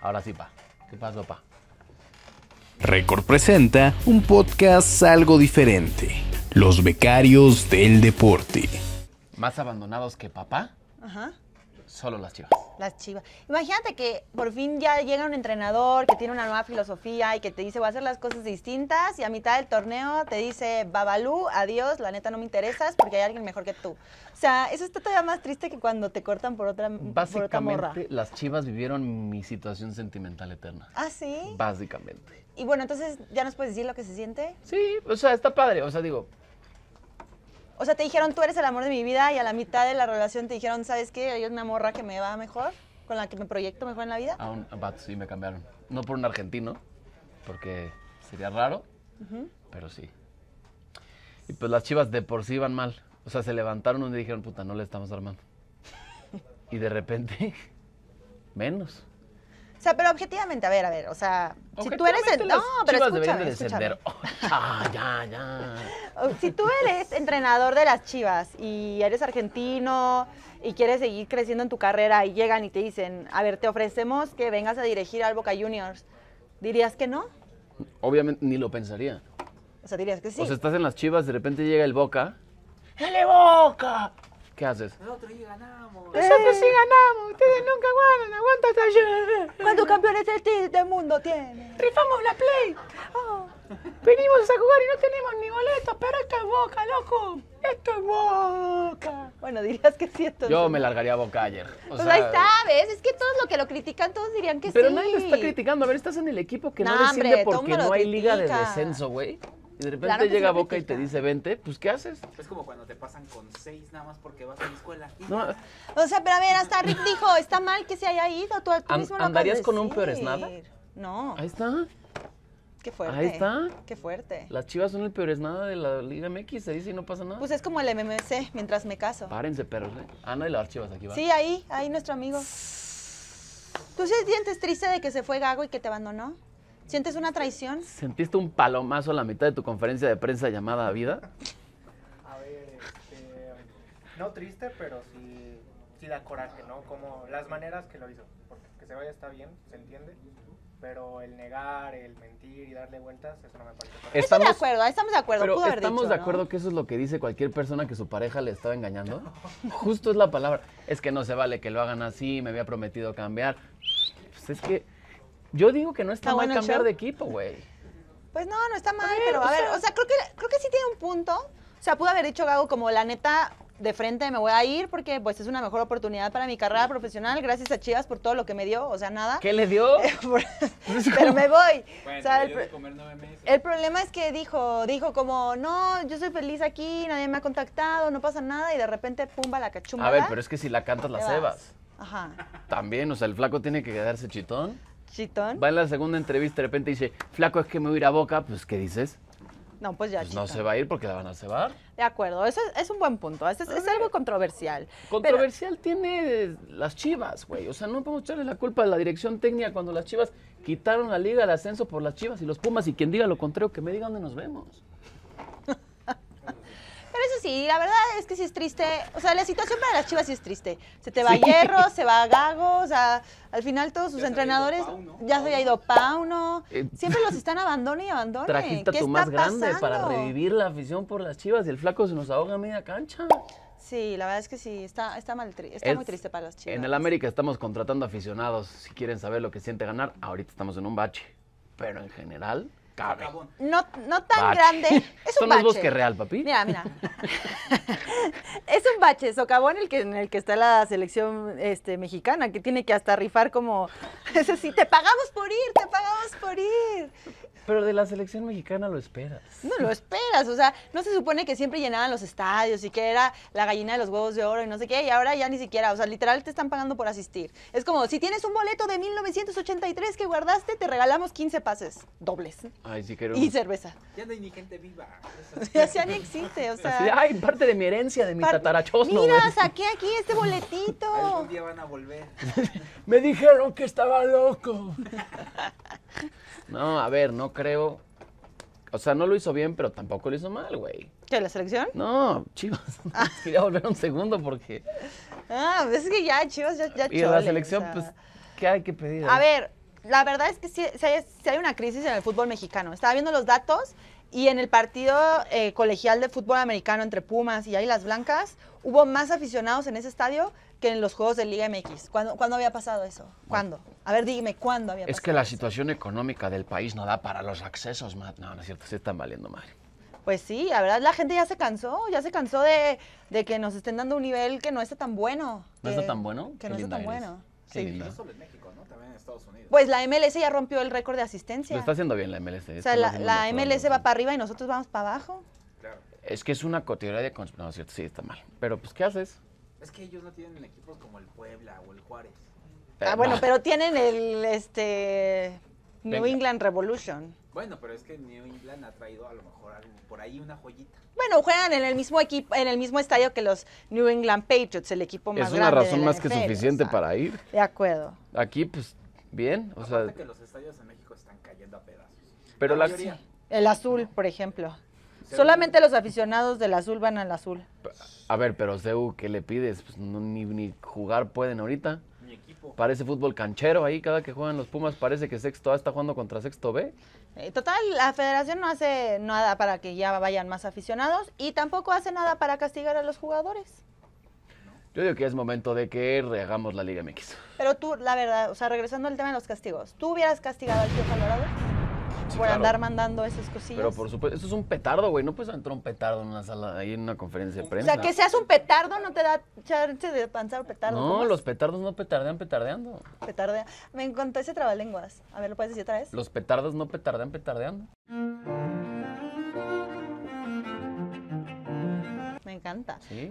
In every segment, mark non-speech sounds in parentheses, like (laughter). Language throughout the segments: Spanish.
Ahora sí, pa. ¿Qué pasó, pa? Record presenta un podcast algo diferente. Los becarios del deporte. Más abandonados que papá. Ajá. Solo las chivas. Las chivas. Imagínate que por fin ya llega un entrenador que tiene una nueva filosofía y que te dice voy a hacer las cosas distintas y a mitad del torneo te dice Babalú, adiós, la neta no me interesas porque hay alguien mejor que tú. O sea, eso está todavía más triste que cuando te cortan por otra, Básicamente, las chivas vivieron mi situación sentimental eterna. ¿Ah, sí? Básicamente. Y bueno, entonces, ¿ya nos puedes decir lo que se siente? Sí, o sea, está padre. O sea, digo, o sea, te dijeron, tú eres el amor de mi vida y a la mitad de la relación te dijeron, ¿sabes qué? Hay una morra que me va mejor, con la que me proyecto mejor en la vida. A ah, un ah, sí, me cambiaron. No por un argentino, porque sería raro, pero sí. Y pues las chivas de por sí van mal. O sea, se levantaron y dijeron, puta, no le estamos armando. (laughs) y de repente, menos. O sea, pero objetivamente, a ver, a ver, o sea, si tú eres el... No, pero de oh, ya, ya, (laughs) Si tú eres entrenador de las Chivas y eres argentino y quieres seguir creciendo en tu carrera y llegan y te dicen, a ver, te ofrecemos que vengas a dirigir al Boca Juniors, ¿dirías que no? Obviamente ni lo pensaría. O sea, dirías que sí. O sea, estás en las Chivas, de repente llega el Boca. ¡Ele Boca! ¿Qué haces? Nosotros sí ganamos. Eh. Nosotros sí ganamos. Ustedes nunca ganan. Aguanta hasta ayer. ¿Cuántos campeones del, del mundo tiene? Rifamos la play. Ah. Venimos a jugar y no tenemos ni boletos, pero esto es Boca, loco. Esto es Boca. Bueno, dirías que sí esto. Yo me largaría a Boca ayer. O pues sea... ahí sabes. Es que todos lo que lo critican, todos dirían que sí. Pero nadie lo está criticando. A ver, estás en el equipo que no, no desciende porque no hay liga de descenso, güey y de repente llega Boca y te dice, vente, pues ¿qué haces? Es como cuando te pasan con seis nada más porque vas a la escuela. No. O sea, pero a ver, hasta Rick dijo, está mal que se haya ido, tú, ¿Andarías con un peores nada? No. Ahí está. Qué fuerte. Ahí está. Qué fuerte. Las chivas son el peores nada de la Liga MX, se dice y no pasa nada. Pues es como el MMC, mientras me caso. Párense, perros. ¿eh? Ana ah, y las chivas aquí va. Sí, ahí, ahí nuestro amigo. ¿Tú sí sientes triste de que se fue Gago y que te abandonó? ¿Sientes una traición? ¿Sentiste un palomazo a la mitad de tu conferencia de prensa llamada vida? A ver, este, no triste, pero sí, sí da coraje, ¿no? Como las maneras que lo hizo. Porque que se vaya está bien, se entiende pero el negar, el mentir y darle vueltas, eso no me parece. Estamos de acuerdo, estamos de acuerdo. Pero estamos de acuerdo que eso es lo que dice cualquier persona que su pareja le estaba engañando. Justo es la palabra. Es que no se vale que lo hagan así, me había prometido cambiar. Pues es que yo digo que no está, mal cambiar de equipo, güey. Pues no, no está mal, pero a ver, o sea, creo que, creo que sí tiene un punto. O sea, pudo haber dicho Gago como la neta, de frente me voy a ir porque pues es una mejor oportunidad para mi carrera profesional. Gracias a Chivas por todo lo que me dio, o sea, nada. ¿Qué le dio? (laughs) Eh, (laughs) pero me voy. el, problema es que dijo, dijo como, no, yo soy feliz aquí, nadie me ha contactado, no pasa nada y de repente pumba la cachumba. A ver, pero es que si la cantas la cebas. Ajá. También, o sea, el flaco tiene que quedarse chitón. Chitón. Va en la segunda entrevista, y de repente dice, flaco, es que me voy a ir a Boca. Pues, ¿qué dices? No, pues ya. Pues, no se va a ir porque la van a cebar. De acuerdo, eso es, un buen punto. Es, algo controversial. Controversial tiene las chivas, güey. O sea, no podemos echarle la culpa a la dirección técnica cuando las chivas quitaron la liga de ascenso por las chivas y los Pumas. Y quien diga lo contrario, que me diga dónde nos vemos sí, la verdad es que sí es triste. O sea, la situación para las chivas sí es triste. Se te va Hierro, se va Gago, o sea, al final todos sus entrenadores ya se ha ido Pauno. uno, eh, Siempre los están abandone y abandone. Trajiste tu más pasando? grande para revivir la afición por las chivas y el flaco se nos ahoga a media cancha. Sí, la verdad es que sí, está, está, mal, está muy triste para las chivas. En el América estamos contratando aficionados. Si quieren saber lo que siente ganar, ahorita estamos en un bache. Pero en general, no, no tan grande. (laughs) Es Son un bache. real, papi. Mira, mira. (laughs) es un bache, socavón el que, en el que está la selección este, mexicana, que tiene que hasta rifar como. (laughs) es sí, te pagamos por ir, te pagamos por ir. Pero de la selección mexicana lo esperas. No lo esperas, o sea, no se supone que siempre llenaban los estadios y que era la gallina de los huevos de oro y no sé qué, y ahora ya ni siquiera, o sea, literal te están pagando por asistir. Es como, si tienes un boleto de 1983 que guardaste, te regalamos 15 pases dobles. Ay, sí quiero. Y cerveza. Ya no hay ni gente viva. (laughs) ya, ni existe, o sea. ay, parte de mi herencia, de mi tatarachoso Mira, saqué aquí este boletito. Algún día van a volver. (laughs) Me dijeron que estaba loco. (laughs) No, a ver, no creo. O sea, no lo hizo bien, pero tampoco lo hizo mal, güey. ¿Qué, la selección? No, Chivas. (laughs) Ah. (laughs) Quería volver un segundo porque. Ah, pues es que ya, Chivas, ya, ya Y la selección, pues, ¿qué hay que pedir? A eh? ver, la verdad es que sí, hay, una crisis en el fútbol mexicano. Estaba viendo los datos y en el partido eh, colegial de fútbol americano entre Pumas y ahí las Blancas hubo más aficionados en ese estadio que en los juegos de Liga MX. ¿Cuándo, había pasado eso? ¿Cuándo? A ver, dime, ¿cuándo había pasado? Es que la situación económica del país no da para los accesos, Matt. No, no es cierto, se están valiendo mal. Pues sí, la verdad la gente ya se cansó, ya se cansó de, que nos estén dando un nivel que no está tan bueno. ¿No está tan bueno? Que no está tan bueno. sí, no solo en México, ¿no? También en Estados Unidos. Pues la MLS ya rompió el récord de asistencia. Lo está haciendo bien la MLS. ¿eh? O sea, la, MLS va para arriba y nosotros vamos para abajo. Claro. Es que es una cotidiana de conspiración. No, sí, está mal. Pero pues, ¿qué haces? Es que ellos no tienen equipos como el Puebla o el Juárez. Ah, bueno, pero tienen el este New England Revolution. Bueno, pero es que New England ha traído a lo mejor por ahí una joyita. Bueno, juegan en el mismo equipo, en el mismo estadio que los New England Patriots, el equipo más grande. Es una razón más que suficiente para ir. De acuerdo. Aquí, pues, bien. O que los estadios en México están cayendo a pedazos. Pero la, el azul, por ejemplo. Solamente los aficionados del azul van al azul. A ver, pero Seu, ¿qué le pides? Pues ni, jugar pueden ahorita. equipo. Parece fútbol canchero ahí, cada que juegan los Pumas parece que sexto A está jugando contra sexto B. Eh, total, la federación no hace nada para que ya vayan más aficionados y tampoco hace nada para castigar a los jugadores. Yo digo que es momento de que rehagamos la Liga MX. Pero tú, la verdad, o sea, regresando al tema de los castigos, ¿tú hubieras castigado al tío Colorado? por andar mandando esas cosillas. Pero por supuesto, eso es un petardo, güey. No puedes entrar un petardo en una sala, ahí en una conferencia de prensa. O sea, que seas un petardo no te da chance de pensar petardo. No, los petardos no petardean petardeando. Petardea. Me encontré ese trabalenguas. A ver, ¿lo puedes decir otra vez? Los petardos no petardean petardeando.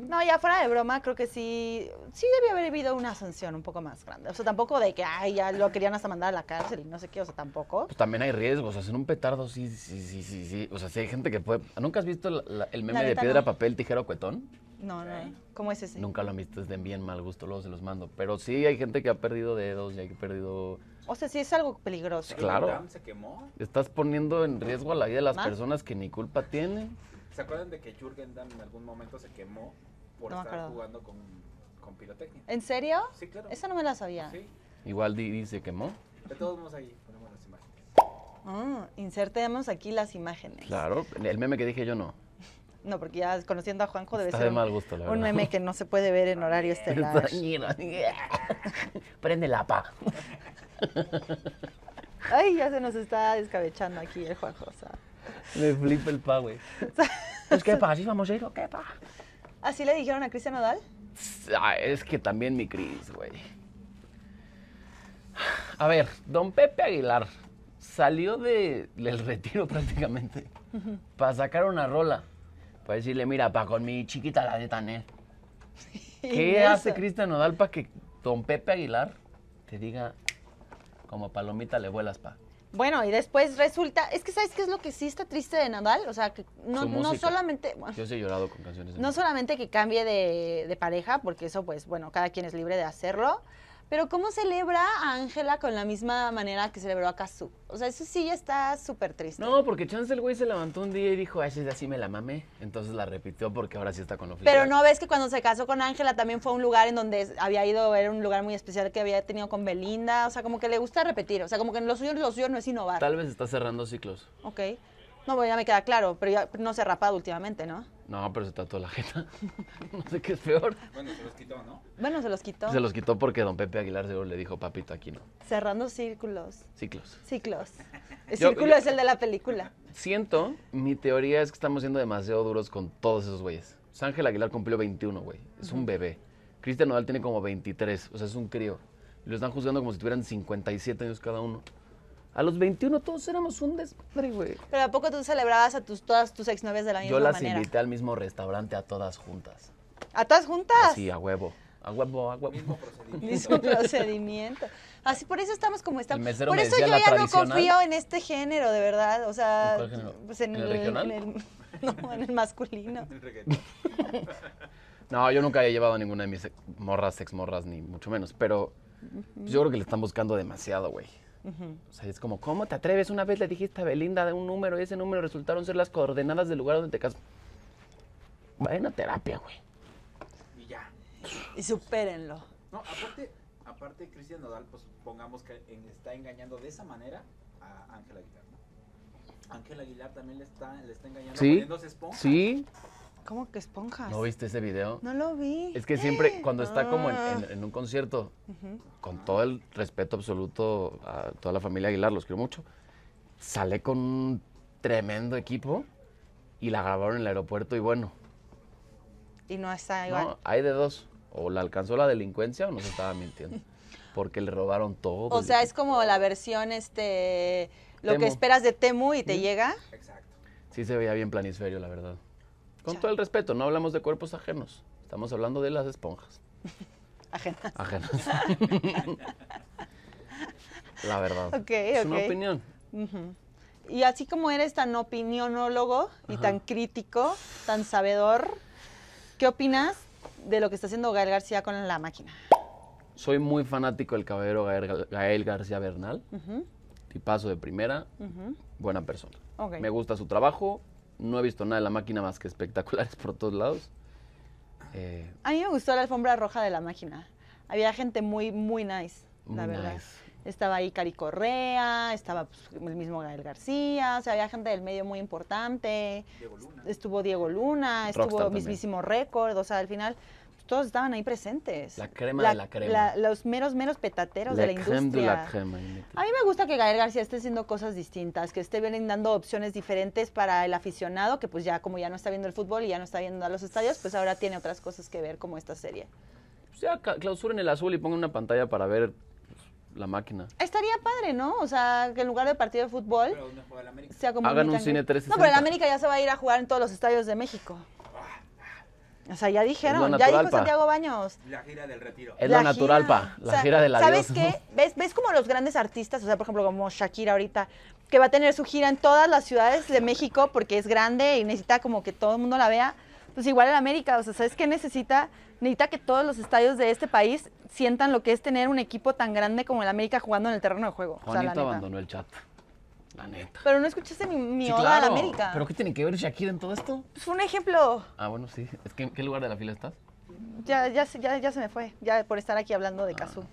No, ya fuera de broma, creo que sí, sí debía haber habido una sanción un poco más grande. O sea, tampoco de que, ay, ya lo querían hasta mandar a la cárcel y no sé qué, o sea, tampoco. Pues también hay riesgos, o un petardo sí, sí, sí, sí, sí. O sea, sí hay gente que puede... ¿Nunca has visto el meme de piedra, papel, tijera o cuetón? No, no. ¿Cómo es ese? Nunca lo han visto, es de bien mal gusto, luego se los mando. Pero sí hay gente que ha perdido dedos y hay perdido... O sea, sí es algo peligroso. Claro. ¿Se quemó? Estás poniendo en riesgo a la vida de las personas que ni culpa tienen. ¿Se acuerdan de que Jürgen Damm en algún momento se quemó por estar jugando con, con, pirotecnia? ¿En serio? Sí, claro. Eso no me la sabía. Sí. Igual se quemó. De todos modos ahí ponemos las imágenes. Ah, insertemos aquí las imágenes. Claro, el meme que dije yo no. No, porque ya conociendo a Juanjo debe ser mal gusto, un, meme que no se puede ver en horario (laughs) estelar. (laughs) Prende la pa. Ay, ya se nos está descabechando aquí el Juanjo. O sea. Me flipa el pa, güey. (laughs) pues qué pa, así vamos a ir, qué pa. ¿Así le dijeron a Cristian Nodal? Ah, es que también mi Cris, güey. A ver, don Pepe Aguilar salió de, del retiro (laughs) prácticamente para sacar una rola. Para decirle, mira, pa, con mi chiquita la de Tanel. (laughs) ¿Qué hace Cristian Nodal para que don Pepe Aguilar te diga, como palomita le vuelas, pa? Bueno, y después resulta, es que ¿sabes qué es lo que sí está triste de Nadal? O sea, que no, solamente... Yo llorado con canciones. De no solamente que cambie de, de pareja, porque eso pues, bueno, cada quien es libre de hacerlo, pero ¿cómo celebra a Ángela con la misma manera que celebró a Kazu? O sea, eso sí ya está súper triste. No, porque Chance el güey se levantó un día y dijo, ay, ah, así me la mame, Entonces la repitió porque ahora sí está con oficial. Pero no ves que cuando se casó con Ángela también fue un lugar en donde había ido, era un lugar muy especial que había tenido con Belinda. O sea, como que le gusta repetir. O sea, como que en los lo no es innovar. Tal vez está cerrando ciclos. Ok. No, bueno, ya me queda claro, pero ya no se ha rapado últimamente, ¿no? No, pero se toda la jeta. (laughs) no sé qué es peor. Bueno, se los quitó, ¿no? Bueno, se los quitó. Se los quitó porque don Pepe Aguilar seguro le dijo, papito, aquí no. Cerrando círculos. Ciclos. Ciclos. (laughs) El círculo es el de la película. Siento, mi teoría es que estamos siendo demasiado duros con todos esos güeyes. Ángel Aguilar cumplió 21, güey. Es un bebé. Cristian Nodal tiene como 23, o sea, es un crío. lo están juzgando como si tuvieran 57 años cada uno. A los 21 todos éramos un desmadre, güey. Pero ¿a poco tú celebrabas a tus, todas tus exnovias de la misma Yo las invité al mismo restaurante a todas juntas. ¿A todas juntas? Sí, a huevo. A huevo, a huevo. Mismo procedimiento. Mismo procedimiento. Así por eso estamos como estamos. por eso yo ya no confío en este género, de verdad. O sea, en, el, en el masculino. (laughs) no, yo nunca he llevado a ninguna de mis morras, exmorras, ni mucho menos. Pero pues, yo creo que le están buscando demasiado, güey. O sea, es como, ¿cómo te atreves? Una vez le dijiste a Belinda de un número y ese número resultaron ser las coordenadas del lugar donde te casó buena terapia, güey. Y ya. Y supérenlo. No, aparte, aparte Cristian Nodal, pues pongamos que está engañando de esa manera a Ángela Aguilar, ¿no? Ángela Aguilar también le está, le está engañando ¿Sí? poniéndose esponjas Sí. ¿Cómo que esponjas? ¿No viste ese video? No lo vi. Es que siempre, (gasps) cuando está como en, ah. un concierto, con todo el respeto absoluto a toda la familia Aguilar, los quiero mucho, sale con un tremendo equipo y la grabaron en el aeropuerto y bueno. Y no está igual. No, hay de dos. O la alcanzó la delincuencia o no se estaba mintiendo. (laughs) Porque le robaron todo. O sea, es como la versión, este, lo que esperas de Temu y te llega. Exacto. Sí se veía bien planisferio, la verdad. Con todo el respeto, no hablamos de cuerpos ajenos. Estamos hablando de las esponjas. (laughs) ajenas. Ajenas. (laughs) La verdad. ok. es una opinión. Y así como eres tan opinionólogo y tan crítico, tan sabedor, ¿qué opinas de lo que está haciendo Gael García con la máquina? Soy muy fanático del caballero Gael, García Bernal. Tipazo de primera, buena persona. Me gusta su trabajo, no he visto nada de la máquina más que espectaculares por todos lados. Eh, a mí me gustó la alfombra roja de la máquina. Había gente muy, muy nice, la verdad. Estaba ahí Cari Correa, estaba pues, el mismo Gael García, o sea, había gente del medio muy importante. Estuvo Diego Luna, estuvo mismísimo récord, o sea, al final todos estaban ahí presentes. La crema de la crema. los meros, meros petateros de la industria. a mí me gusta que Gael García esté haciendo cosas distintas, que esté dando opciones diferentes para el aficionado, que pues ya como ya no está viendo el fútbol y ya no está viendo a los estadios, pues ahora tiene otras cosas que ver como esta serie. O pues sea, clausuren el azul y pongan una pantalla para ver pues, la máquina. Estaría padre, ¿no? O sea, que en lugar de partido de fútbol, se juega? ¿En América. hagan un cine No, pero el América ya se va a ir a jugar en todos los estadios de México. O sea, ya dijeron, ya dijo Santiago Baños. La gira del retiro. Es la lo natural, pa. La gira del adiós. ¿Sabes qué? ¿Ves, como los grandes artistas, o sea, por ejemplo, como Shakira ahorita, que va a tener su gira en todas las ciudades de México porque es grande y necesita como que todo el mundo la vea? Pues igual en América, o sea, ¿sabes qué necesita? Necesita que todos los estadios de este país sientan lo que es tener un equipo tan grande como el América jugando en el terreno de juego. Juanito abandonó el chat. Pero no escuchaste mi, mi oda a América. ¿Pero qué tiene que ver Shakira en todo esto? Pues un ejemplo. Ah, bueno, sí. ¿En qué lugar de la fila estás? Ya, ya, ya, ya se me fue, ya por estar aquí hablando de ah. Caso.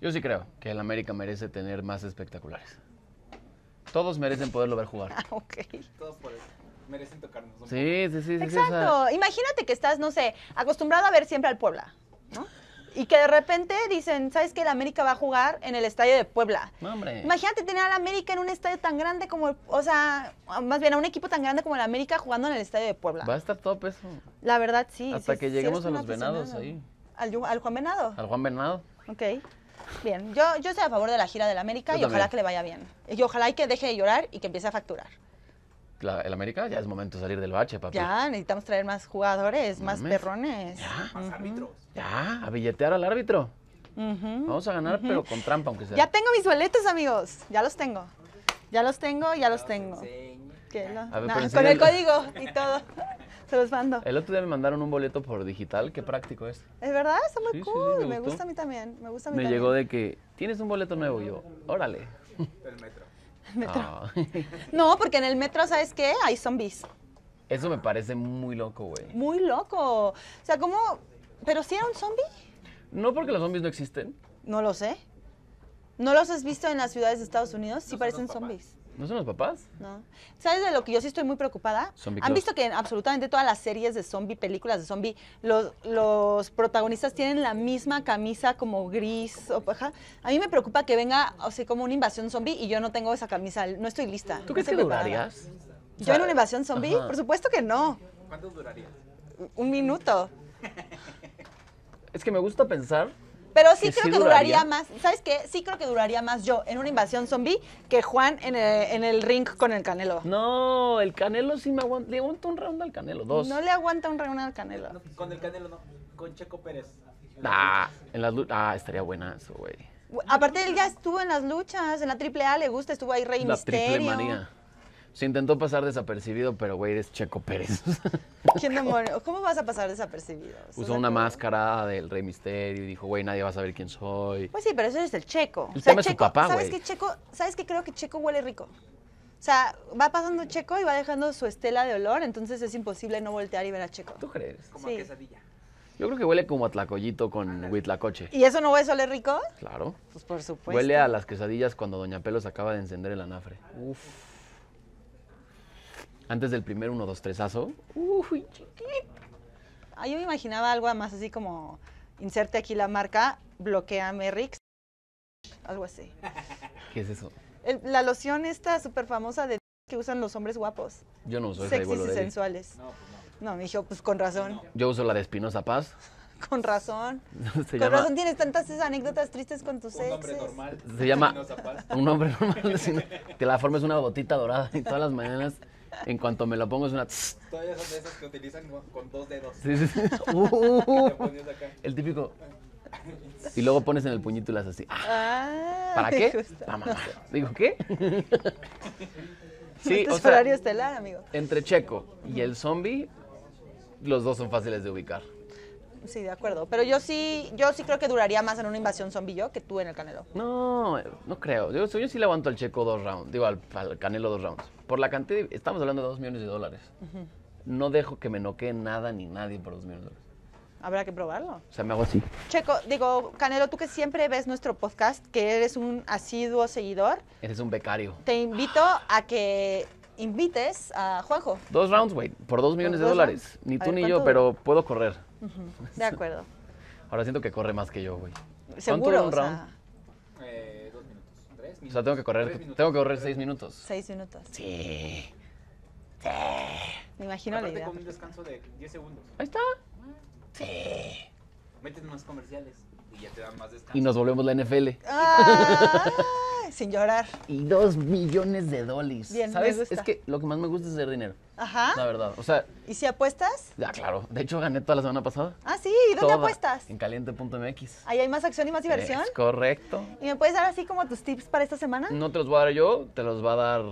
Yo sí creo que el América merece tener más espectaculares. Todos merecen poderlo ver jugar. Ah, ok. Todos merecen tocarnos. Sí, sí, sí. Exacto. Imagínate que estás, no sé, acostumbrado a ver siempre al Puebla y que de repente dicen, ¿sabes qué? La América va a jugar en el estadio de Puebla. No, hombre. Imagínate tener a la América en un estadio tan grande como, o sea, más bien a un equipo tan grande como el América jugando en el estadio de Puebla. Va a estar top eso. La verdad, sí. Hasta que lleguemos a los venados ahí. ¿Al, ¿Al, Juan Venado? Al Juan Venado. Ok. Bien, yo, yo estoy a favor de la gira del América y ojalá que le vaya bien. Y ojalá y que deje de llorar y que empiece a facturar el América, ya es momento de salir del bache, papi. Ya, necesitamos traer más jugadores, más perrones. Ya, más árbitros. Ya, a billetear al árbitro. Vamos a ganar, pero con trampa, aunque sea. Ya tengo mis boletos, amigos. Ya los tengo. Ya los tengo, ya los tengo. ¿Qué con el código y todo. (laughs) Se los mando. El otro día me mandaron un boleto por digital. Qué práctico es. Es verdad, está muy cool. me, gusta a mí también. Me gusta Me llegó de que tienes un boleto nuevo. Yo, órale. El metro. (laughs) Ah. no, porque en el metro, ¿sabes qué? Hay zombies. Eso me parece muy loco, güey. Muy loco. O sea, ¿cómo? ¿Pero si era un zombie? No, porque los zombies no existen. No lo sé. ¿No los has visto en las ciudades de Estados Unidos? Sí parecen zombies. ¿No son los papás? No. ¿Sabes de lo que yo sí estoy muy preocupada? ¿Han visto que en absolutamente todas las series de zombie, películas de zombie, los, protagonistas tienen la misma camisa como gris o paja? A mí me preocupa que venga, o como una invasión zombie y yo no tengo esa camisa, no estoy lista. ¿Tú crees que ¿Yo en una invasión zombie? Por supuesto que no. ¿Cuánto duraría? Un minuto. es que me gusta pensar pero sí creo que duraría. más, ¿sabes qué? Sí creo que duraría más yo en una invasión zombie que Juan en el, eh, en el ring con el Canelo. No, el Canelo sí me aguanta. Le aguanta un round al Canelo, dos. No le aguanta un round al Canelo. con el Canelo no, con Checo Pérez. Ah, en las Ah, estaría güey. Aparte, él ya estuvo en las luchas, en la AAA le gusta, estuvo ahí Rey la se intentó pasar desapercibido, pero güey, eres Checo Pérez. (laughs) ¿Quién demonios ¿Cómo vas a pasar desapercibido? Usó una máscara del Rey Misterio y dijo, güey, nadie va a saber quién soy. Pues sí, pero eso es el Checo. El su papá, ¿sabes Que Checo, ¿Sabes qué? creo que Checo huele rico? O sea, va pasando Checo y va dejando su estela de olor, entonces es imposible no voltear y ver a Checo. ¿Tú crees? Como sí. a quesadilla. Yo creo que huele como a tlacoyito con huitlacoche. ¿Y eso no huele solo rico? Claro. Pues por supuesto. Huele a las quesadillas cuando Doña Pelos acaba de encender el anafre. Uf antes del primer 1, 2, 3 azo. Uy, chiquito. Ah, yo me imaginaba algo más así como inserte aquí la marca, bloquea Merrix, algo así. (laughs) ¿Qué es eso? la loción esta súper famosa de que usan los hombres guapos. Yo no uso eso. Sexys y sensuales. No, pues no. no, me dijo, pues con razón. Yo uso la de Espinosa Paz. (laughs) Con razón. (laughs) con razón tienes tantas anécdotas tristes con tus ex. Un hombre normal. Se llama un hombre normal. Te la es una botita dorada y todas las mañanas en cuanto me lo pongo es una... Todavía son de esas que utilizan con dos dedos. Sí, sí, sí. (laughs) Uh, uh, uh. el típico... Y luego pones en el puñito y las así. Ah. Ah, ¿Para qué? Para mamá. Digo, ¿qué? (laughs) sí, o horario estelar, amigo. Entre Checo y el zombie, los dos son fáciles de ubicar. Sí, de acuerdo. Pero yo sí, yo sí creo que duraría más en una invasión zombi yo que tú en el Canelo. No, no creo. Yo, yo sí le aguanto al Checo dos rounds. Digo, al, Canelo dos rounds. Por la cantidad, estamos hablando de dos millones de dólares. No dejo que me noquee nada ni nadie por dos millones de dólares. Habrá que probarlo. O sea, me hago así. Checo, digo, Canelo, tú que siempre ves nuestro podcast, que eres un asiduo seguidor. Eres un becario. Te invito a que invites a Juanjo. Dos rounds, güey, por dos millones de dólares. Ni tú ni yo, pero puedo correr. De acuerdo. Ahora siento que corre más que yo, güey. ¿Seguro? ¿Cuánto un round? eh, dos minutos. Tres minutos. O sea, tengo que correr, tengo que correr seis minutos. Seis minutos. Sí. Sí. Me imagino la idea. con un descanso de diez segundos. Ahí está. Sí. Métete más comerciales y ya te dan más descanso. Y nos volvemos la NFL. Ah sin llorar. Y dos millones de dólares. ¿Sabes? Es que lo que más me gusta es hacer dinero. Ajá. La verdad. O sea. ¿Y si apuestas? Ya, claro. De hecho, gané toda la semana pasada. Ah, sí. ¿Y dónde apuestas? En caliente.mx. Ahí hay más acción y más diversión. correcto. ¿Y me puedes dar así como tus tips para esta semana? No te los voy a dar yo, te los va a dar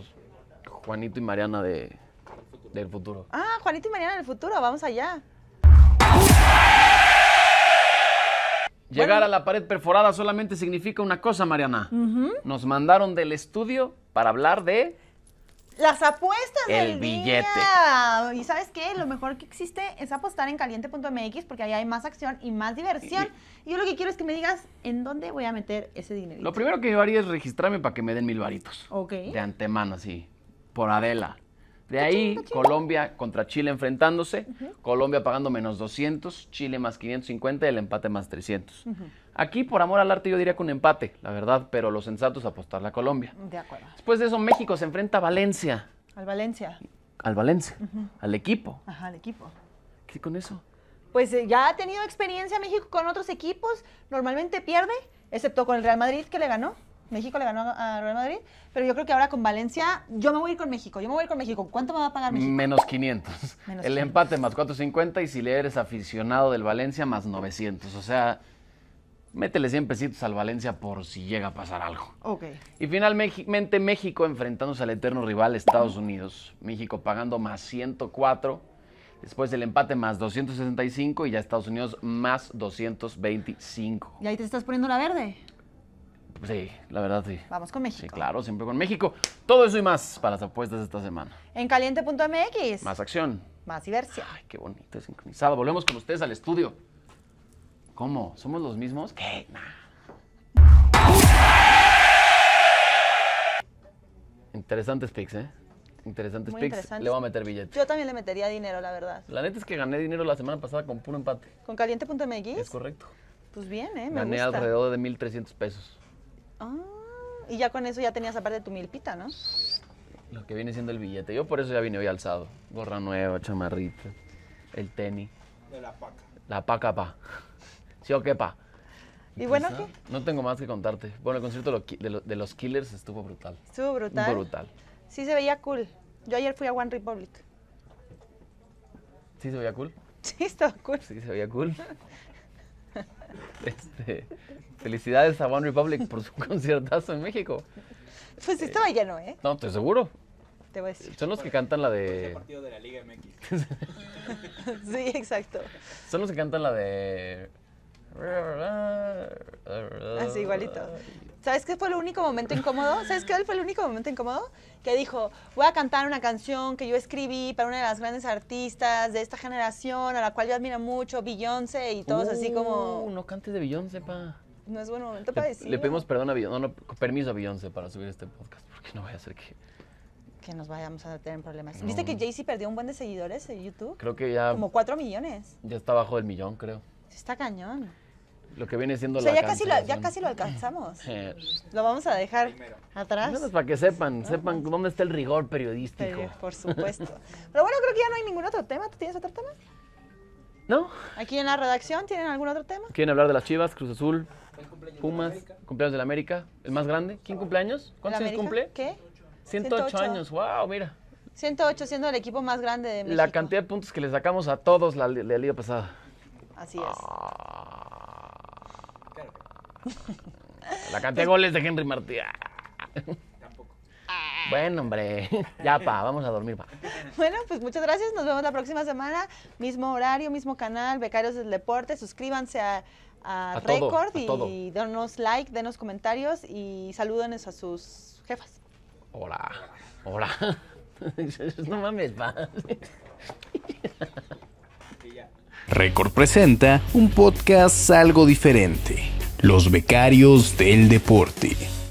Juanito y Mariana de del futuro. Ah, Juanito y Mariana del futuro, vamos allá. Llegar a la pared perforada solamente significa una cosa, Mariana. Nos mandaron del estudio para hablar de... Las apuestas del billete. Día. Y sabes qué, lo mejor que existe es apostar en caliente.mx porque ahí hay más acción y más diversión. Y, yo lo que quiero es que me digas en dónde voy a meter ese dinero. Lo primero que yo haría es registrarme para que me den mil varitos. Ok. De antemano, sí. Por Adela. De ahí, Colombia contra Chile enfrentándose. Colombia pagando menos 200, Chile más 550 el empate más 300. Aquí, por amor al arte, yo diría que un empate, la verdad, pero los sensatos apostar a Colombia. De acuerdo. Después de eso, México se enfrenta a Valencia. Al Valencia. Al Valencia. Al equipo. Ajá, al equipo. ¿Qué con eso? Pues eh, ya ha tenido experiencia México con otros equipos. Normalmente pierde, excepto con el Real Madrid que le ganó. México le ganó a Real Madrid, pero yo creo que ahora con Valencia, yo me voy con México, yo me voy con México. ¿Cuánto me va a pagar México? Menos 500. el empate más 450 y si le eres aficionado del Valencia más 900. O sea, métele 100 pesitos al Valencia por si llega a pasar algo. Ok. Y finalmente México enfrentándose al eterno rival Estados Unidos. México pagando más 104. Después el empate más 265 y ya Estados Unidos más 225. Y ahí te estás poniendo la verde. Sí, la verdad sí. Vamos con México. Sí, claro, siempre con México. Todo eso y más para las apuestas de esta semana. En caliente.mx. Más acción. Más diversión. Ay, qué bonito, sincronizado. Volvemos con ustedes al estudio. ¿Cómo? ¿Somos los mismos? ¿Qué? Nah. Interesantes picks, ¿eh? Interesantes picks. Le voy a meter billetes. Yo también le metería dinero, la verdad. La neta es que gané dinero la semana pasada con puro empate. ¿Con caliente.mx? Es correcto. Pues bien, ¿eh? gané alrededor de 1.300 pesos. Ah, y ya con eso ya tenías aparte tu milpita, ¿no? Lo que viene siendo el billete. Yo por eso ya vine hoy alzado. Gorra nueva, chamarrita, el tenis. De la paca. La paca, pa. ¿Sí o qué, pa? ¿Y bueno pues, qué? Ah, no tengo más que contarte. Bueno, el concierto de los Killers estuvo brutal. Estuvo brutal. Brutal. Sí se veía cool. Yo ayer fui a One Republic. ¿Sí se veía cool? (laughs) Sí, estaba cool. Sí, se veía cool. (laughs) Este, felicidades a One Republic por su (laughs) conciertazo en México. Pues eh, estaba lleno, ¿eh? No, estoy seguro. Te voy a decir. Son los que cantan la de. partido de la Liga MX. (laughs) sí, exacto. Son los que cantan la de Así igualito. ¿Sabes qué fue el único momento incómodo? ¿Sabes qué fue el único momento incómodo? Que dijo, voy a cantar una canción que yo escribí para una de las grandes artistas de esta generación, a la cual yo admiro mucho, Beyoncé, y todos así como... Uh, no cantes de Beyoncé, pa. No es buen momento para decir. Le pedimos perdón a Beyoncé, permiso a Beyoncé para subir este podcast, porque no voy a hacer que que nos vayamos a tener problemas. ¿Viste que Jay-Z perdió un buen de seguidores en YouTube? Creo que ya. Como cuatro millones. Ya está bajo del millón, creo. Está cañón. Lo que viene siendo la ya casi, lo, ya casi lo alcanzamos. (laughs) Eh. lo vamos a dejar atrás. para que sepan, sepan dónde está el rigor periodístico. Sí, por supuesto. Pero bueno, creo que ya no hay ningún otro tema. ¿Tú tienes otro tema? ¿No? Aquí en la redacción, ¿tienen algún otro tema? ¿Quieren hablar de las Chivas, Cruz Azul, Pumas, cumpleaños de la América? ¿El más grande? ¿Quién cumple años? ¿Cuántos años cumple? ¿Qué? 108, años, wow, mira. 108 siendo el equipo más grande de México. La cantidad de puntos que le sacamos a todos la, la liga pasada. Así es. Ah. La cantidad de pues- goles de Henry Martí. Ah. Bueno, hombre, ya pa, vamos a dormir, Bueno, pues muchas gracias, nos vemos la próxima semana, mismo horario, mismo canal, Becarios del Deporte, suscríbanse a, a, Record y denos like, denos comentarios y salúdenos a sus jefas. Hola, hola. (laughs) No mames, pa. Record presenta un podcast algo diferente los becarios del deporte.